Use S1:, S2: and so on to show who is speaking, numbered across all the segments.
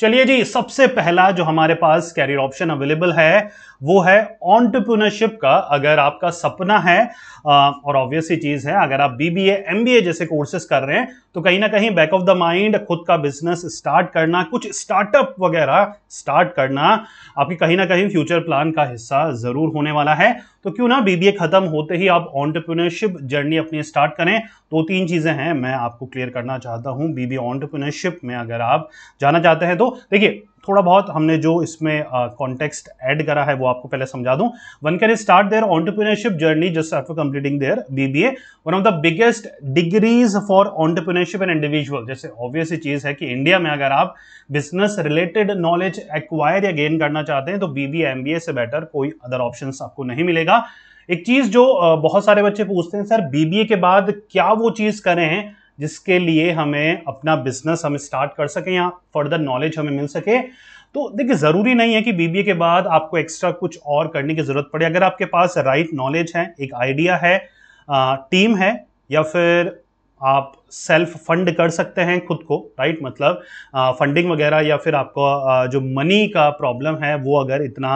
S1: चलिए जी सबसे पहला जो हमारे पास कैरियर ऑप्शन अवेलेबल है वो है ऑन्टरप्रनरशिप का अगर आपका सपना है और ऑब्वियस ही चीज़ है अगर आप बीबीए एमबीए जैसे कोर्सेज कर रहे हैं तो कहीं ना कहीं बैक ऑफ द माइंड खुद का बिजनेस स्टार्ट करना कुछ स्टार्टअप वगैरह स्टार्ट करना आपकी कहीं ना कहीं फ्यूचर प्लान का हिस्सा ज़रूर होने वाला है तो क्यों ना बीबीए खत्म होते ही आप ऑन्टरप्रिनरशिप जर्नी अपनी स्टार्ट करें दो तीन चीज़ें हैं मैं आपको क्लियर करना चाहता हूं बीबीए ऑन्टरप्रिनरशिप में अगर आप जाना चाहते हैं तो देखिए थोड़ा बहुत हमने जो इसमें कॉन्टेक्स्ट ऐड करा है वो आपको पहले समझा दूं one can start their entrepreneurship journey just after completing their BBA one of the biggest degrees for entrepreneurship and individual जैसे ऑब्वियस चीज़ है कि इंडिया में अगर आप बिजनेस रिलेटेड नॉलेज एक्वायर या गेन करना चाहते हैं तो बीबीए एमबीए से बेटर कोई अदर ऑप्शन आपको नहीं मिलेगा एक चीज़ जो बहुत सारे बच्चे पूछते हैं सर बीबीए के बाद क्या वो चीज़ करें जिसके लिए हमें अपना बिजनेस हम स्टार्ट कर सकें या फर्दर नॉलेज हमें मिल सके तो देखिए ज़रूरी नहीं है कि बीबीए के बाद आपको एक्स्ट्रा कुछ और करने की ज़रूरत पड़े अगर आपके पास राइट नॉलेज है एक आइडिया है टीम है या फिर आप सेल्फ फंड कर सकते हैं खुद को राइट मतलब फंडिंग वगैरह या फिर आपको आ, जो मनी का प्रॉब्लम है वो अगर इतना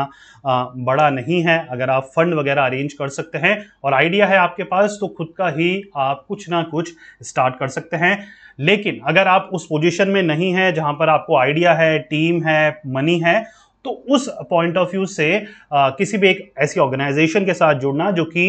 S1: आ, बड़ा नहीं है अगर आप फंड वगैरह अरेंज कर सकते हैं और आइडिया है आपके पास तो खुद का ही आप कुछ ना कुछ स्टार्ट कर सकते हैं लेकिन अगर आप उस पोजीशन में नहीं हैं जहां पर आपको आइडिया है टीम है मनी है तो उस पॉइंट ऑफ व्यू से आ, किसी भी एक ऐसी ऑर्गेनाइजेशन के साथ जुड़ना जो कि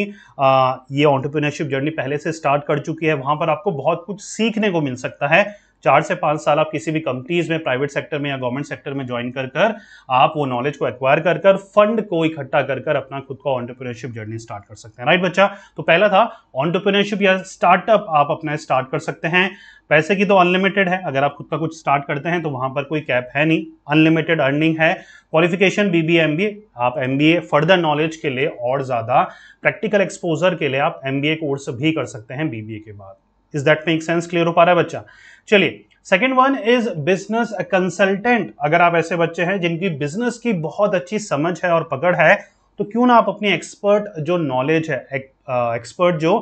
S1: ये ऑन्टरप्रिनरशिप जर्नी पहले से स्टार्ट कर चुकी है वहाँ पर आपको बहुत कुछ सीखने को मिल सकता है चार से पाँच साल आप किसी भी कंपनीज में प्राइवेट सेक्टर में या गवर्नमेंट सेक्टर में ज्वाइन कर कर आप वो नॉलेज को एक्वायर कर कर फंड को इकट्ठा कर कर अपना खुद का ऑन्टरप्रीनरशिप जर्नी स्टार्ट कर सकते हैं राइट बच्चा तो पहला था ऑन्टरप्रीनरशिप या स्टार्टअप आप अपना स्टार्ट कर सकते हैं पैसे की तो अनलिमिटेड है अगर आप खुद का कुछ स्टार्ट करते हैं तो वहां पर कोई कैप है नहीं अनलिमिटेड अर्निंग है qualification B B M B आप M B A further knowledge के लिए और ज़्यादा प्रैक्टिकल एक्सपोजर के लिए आप एम बी ए कोर्स भी कर सकते हैं बी बी ए के बाद is that make sense clear हो पा रहा है बच्चा चलिए second one is business consultant अगर आप ऐसे बच्चे हैं जिनकी बिजनेस की बहुत अच्छी समझ है और पकड़ है तो क्यों ना आप अपनी एक्सपर्ट जो नॉलेज है एक्सपर्ट जो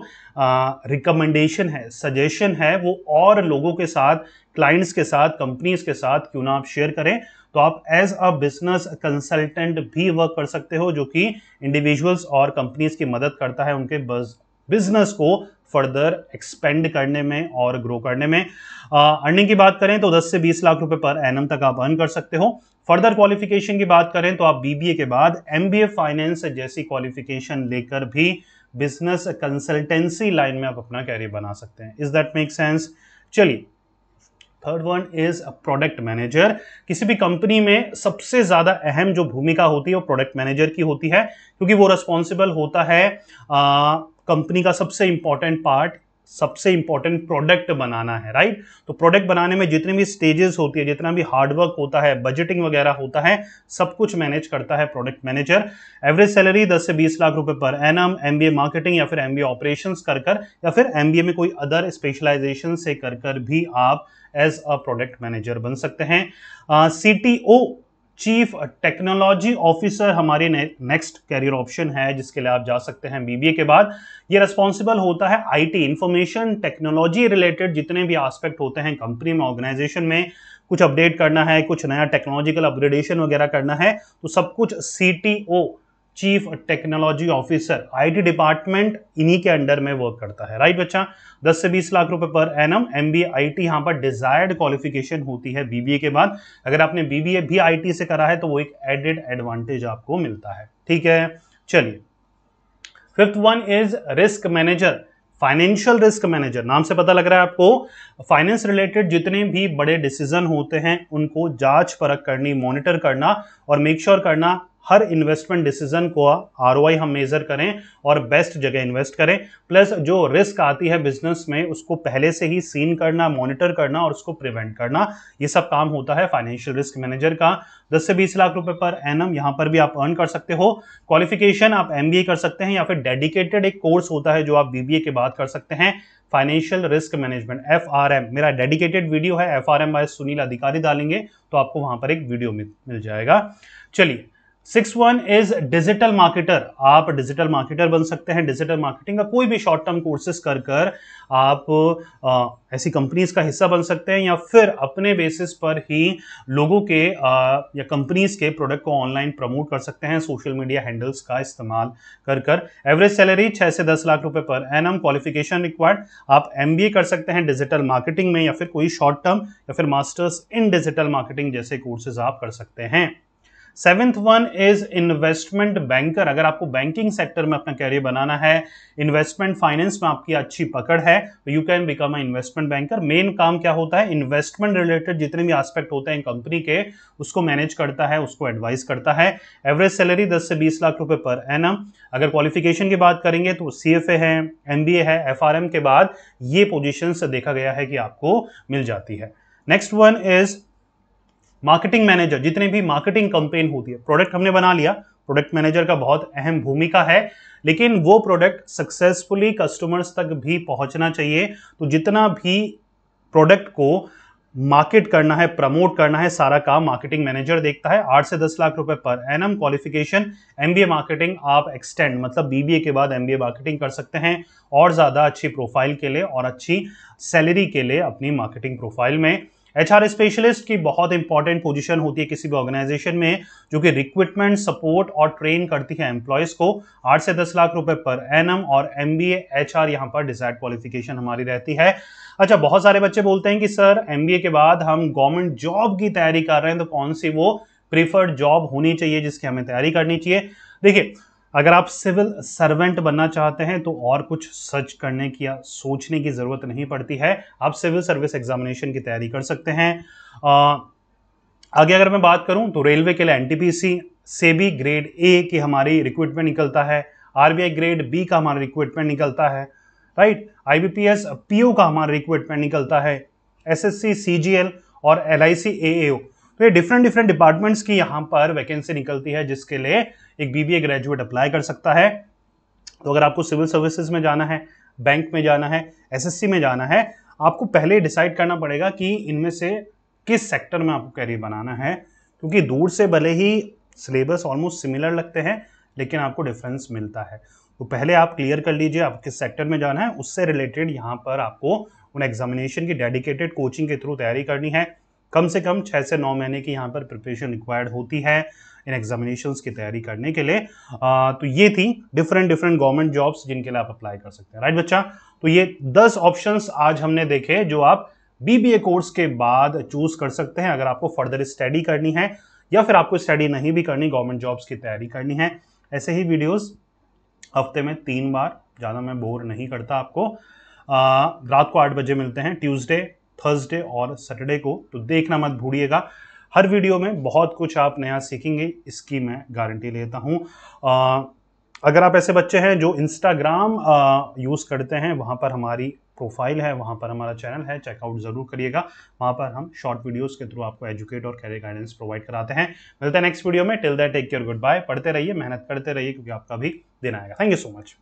S1: रिकमेंडेशन है सजेशन है वो और लोगों के साथ क्लाइंट्स के साथ कंपनीज के साथ क्यों ना आप शेयर करें तो आप एज अ बिजनेस कंसल्टेंट भी वर्क कर सकते हो जो कि इंडिविजुअल्स और कंपनीज की मदद करता है उनके बिजनेस को फर्दर एक्सपेंड करने में और ग्रो करने में अर्निंग की बात करें तो 10 से 20 लाख रुपए पर एनम तक आप अर्न कर सकते हो फर्दर क्वालिफिकेशन की बात करें तो आप बीबीए के बाद एमबीए फाइनेंस जैसी क्वालिफिकेशन लेकर भी बिजनेस कंसल्टेंसी लाइन में आप अपना कैरियर बना सकते हैं इज दैट मेक सेंस चलिए third one is a product manager किसी भी कंपनी में सबसे ज़्यादा अहम जो भूमिका होती है वो प्रोडक्ट मैनेजर की होती है क्योंकि वो रिस्पॉन्सिबल होता है कंपनी का सबसे इंपॉर्टेंट पार्ट सबसे इंपॉर्टेंट प्रोडक्ट बनाना है राइट तो प्रोडक्ट बनाने में जितनी भी स्टेजेस होती है जितना भी हार्डवर्क होता है बजटिंग वगैरह होता है सब कुछ मैनेज करता है प्रोडक्ट मैनेजर एवरेज सैलरी 10 से 20 लाख रुपए per N M MBA marketing या फिर एमबीए ऑपरेशंस कर कर या फिर एमबीए में कोई अदर स्पेशलाइजेशन से कर कर भी आप एज अ प्रोडक्ट मैनेजर बन सकते हैं C T O chief technology officer हमारे नेक्स्ट कैरियर ऑप्शन है जिसके लिए आप जा सकते हैं बीबीए के बाद ये रेस्पॉन्सिबल होता है आईटी इंफॉर्मेशन टेक्नोलॉजी रिलेटेड जितने भी आस्पेक्ट होते हैं कंपनी में ऑर्गेनाइजेशन में कुछ अपडेट करना है कुछ नया टेक्नोलॉजिकल अपग्रेडेशन वगैरह करना है तो सब कुछ C chief technology officer IT department इन्हीं के अंडर में वर्क करता है राइट बच्चा 10 से 20 लाख रुपए per annum M B I T यहाँ पर डिजायर्ड क्वालिफिकेशन होती है बीबीए के बाद अगर आपने बीबीए भी आईटी से करा है तो वो एक एडेड एडवांटेज आपको मिलता है ठीक है चलिए fifth one is risk manager financial risk manager नाम से पता लग रहा है आपको फाइनेंस रिलेटेड जितने भी बड़े डिसीजन होते हैं उनको जांच परख करनी मॉनिटर करना और मेक श्योर sure करना हर इन्वेस्टमेंट डिसीजन को आर हम मेजर करें और बेस्ट जगह इन्वेस्ट करें प्लस जो रिस्क आती है बिजनेस में उसको पहले से ही सीन करना मॉनिटर करना और उसको प्रिवेंट करना ये सब काम होता है फाइनेंशियल रिस्क मैनेजर का दस से बीस लाख रुपए पर एन एम यहाँ पर भी आप अर्न कर सकते हो क्वालिफिकेशन आप एम कर सकते हैं या फिर डेडिकेटेड एक कोर्स होता है जो आप बी के बाद कर सकते हैं financial risk management F R M मेरा डेडिकेटेड वीडियो है F R M Sunil Adhikari डालेंगे तो आपको वहां पर एक वीडियो मिल जाएगा चलिए six one is digital marketer आप डिजिटल मार्केटर बन सकते हैं डिजिटल मार्केटिंग का कोई भी शॉर्ट टर्म कोर्सेज कर कर आप आ, ऐसी कंपनीज का हिस्सा बन सकते हैं या फिर अपने बेसिस पर ही लोगों के आ, या कंपनीज के प्रोडक्ट को ऑनलाइन प्रमोट कर सकते हैं सोशल मीडिया हैंडल्स का इस्तेमाल कर कर एवरेज सैलरी छः से दस लाख रुपए per annum qualification required आप एम बी ए कर सकते हैं डिजिटल मार्केटिंग में या फिर कोई शॉर्ट टर्म या फिर मास्टर्स इन डिजिटल मार्केटिंग जैसे कोर्सेज आप कर सकते हैं seventh one is investment banker अगर आपको बैंकिंग सेक्टर में अपना कैरियर बनाना है इन्वेस्टमेंट फाइनेंस में आपकी अच्छी पकड़ है तो you can become a investment banker main काम क्या होता है इन्वेस्टमेंट रिलेटेड जितने भी एस्पेक्ट होते हैं कंपनी के उसको मैनेज करता है उसको एडवाइस करता है एवरेज सैलरी दस से बीस लाख रुपए पर एनम अगर क्वालिफिकेशन की बात करेंगे तो सी एफ ए है एम बी ए है एफ आर एम के बाद ये पोजिशन देखा गया है कि आपको मिल जाती है next one is marketing manager जितने भी मार्केटिंग कंपेन होती है प्रोडक्ट हमने बना लिया प्रोडक्ट मैनेजर का बहुत अहम भूमिका है लेकिन वो प्रोडक्ट सक्सेसफुली कस्टमर्स तक भी पहुंचना चाहिए तो जितना भी प्रोडक्ट को मार्केट करना है प्रमोट करना है सारा काम मार्केटिंग मैनेजर देखता है आठ से दस लाख रुपए per annum qualification A marketing आप एक्सटेंड मतलब बीबीए के बाद ए मार्केटिंग कर सकते हैं और ज़्यादा अच्छी प्रोफाइल के लिए और अच्छी सैलरी के लिए अपनी मार्केटिंग प्रोफाइल में एच आर स्पेशलिस्ट की बहुत इंपॉर्टेंट पोजीशन होती है किसी भी ऑर्गेनाइजेशन में जो कि रिक्रूटमेंट सपोर्ट और ट्रेन करती है एम्प्लॉयज को आठ से दस लाख रुपए पर एन और एम बी एच आर यहाँ पर डिजायर क्वालिफिकेशन हमारी रहती है अच्छा बहुत सारे बच्चे बोलते हैं कि सर एम के बाद हम गवर्नमेंट जॉब की तैयारी कर रहे हैं तो कौन सी वो प्रीफर्ड जॉब होनी चाहिए जिसकी हमें तैयारी करनी चाहिए देखिए अगर आप सिविल सर्वेंट बनना चाहते हैं तो और कुछ सर्च करने की या सोचने की ज़रूरत नहीं पड़ती है आप सिविल सर्विस एग्जामिनेशन की तैयारी कर सकते हैं आगे अगर मैं बात करूं तो रेलवे के लिए एन से भी ग्रेड ए की हमारी रिक्रूटमेंट निकलता है आरबीआई ग्रेड बी का हमारा रिक्रूटमेंट निकलता है राइट आईबीपीएस पीओ का हमारा रिक्रूटमेंट निकलता है एसएससी सीजीएल और एलआईसी एएओ तो ये डिफरेंट डिफरेंट डिपार्टमेंट्स की यहाँ पर वैकेंसी निकलती है जिसके लिए एक बीबीए ग्रेजुएट अप्लाई कर सकता है तो अगर आपको सिविल सर्विसेज में जाना है बैंक में जाना है एस में जाना है आपको पहले डिसाइड करना पड़ेगा कि इनमें से किस सेक्टर में आपको कैरियर बनाना है क्योंकि दूर से भले ही सिलेबस ऑलमोस्ट सिमिलर लगते हैं लेकिन आपको डिफरेंस मिलता है तो पहले आप क्लियर कर लीजिए आप किस सेक्टर में जाना है उससे रिलेटेड यहाँ पर आपको उन एग्जामिनेशन की डेडिकेटेड कोचिंग के थ्रू तैयारी करनी है कम से कम छः से नौ महीने की यहाँ पर प्रिपरेशन रिक्वायर्ड होती है इन एग्जामिनेशन की तैयारी करने के लिए आ, तो ये थी डिफरेंट डिफरेंट गवर्नमेंट जॉब्स जिनके लिए आप अप्लाई कर सकते हैं राइट बच्चा तो ये दस ऑप्शंस आज हमने देखे जो आप बीबीए कोर्स के बाद चूज कर सकते हैं अगर आपको फर्दर स्टडी करनी है या फिर आपको स्टडी नहीं भी करनी गवर्नमेंट जॉब्स की तैयारी करनी है ऐसे ही वीडियोस हफ्ते में तीन बार ज़्यादा मैं बोर नहीं करता आपको रात को आठ बजे मिलते हैं ट्यूसडे थर्सडे और सैटरडे को तो देखना मत भूलिएगा हर वीडियो में बहुत कुछ आप नया सीखेंगे इसकी मैं गारंटी लेता हूँ अगर आप ऐसे बच्चे हैं जो इंस्टाग्राम यूज़ करते हैं वहाँ पर हमारी प्रोफाइल है वहाँ पर हमारा चैनल है चेकआउट ज़रूर करिएगा वहाँ पर हम शॉर्ट वीडियोस के थ्रू आपको एजुकेट और कैरियर गाइडेंस प्रोवाइड कराते हैं मिलते हैं नेक्स्ट वीडियो में till that take care good bye पढ़ते रहिए मेहनत करते रहिए क्योंकि आपका भी दिन आएगा थैंक यू सो मच